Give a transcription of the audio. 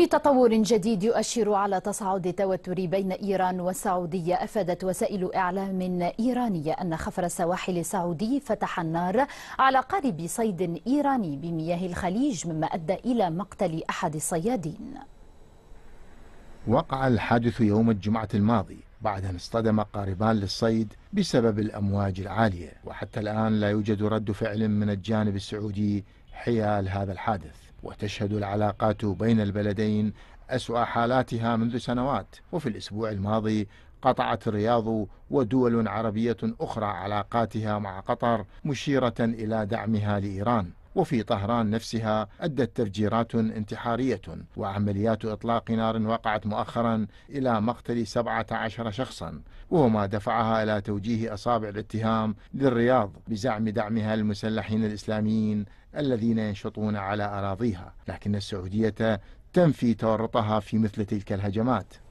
في تطور جديد يؤشر على تصاعد التوتر بين إيران والسعودية أفادت وسائل إعلام إيرانية أن خفر السواحل السعودي فتح النار على قارب صيد إيراني بمياه الخليج مما أدى إلى مقتل أحد الصيادين وقع الحادث يوم الجمعة الماضي بعد أن اصطدم قاربان للصيد بسبب الأمواج العالية وحتى الآن لا يوجد رد فعل من الجانب السعودي حيال هذا الحادث وتشهد العلاقات بين البلدين أسوأ حالاتها منذ سنوات وفي الأسبوع الماضي قطعت الرياض ودول عربية أخرى علاقاتها مع قطر مشيرة إلى دعمها لإيران وفي طهران نفسها أدت تفجيرات انتحارية وعمليات إطلاق نار وقعت مؤخرا إلى مقتل 17 شخصا وهو ما دفعها إلى توجيه أصابع الاتهام للرياض بزعم دعمها للمسلحين الإسلاميين الذين ينشطون على أراضيها لكن السعودية تنفي تورطها في مثل تلك الهجمات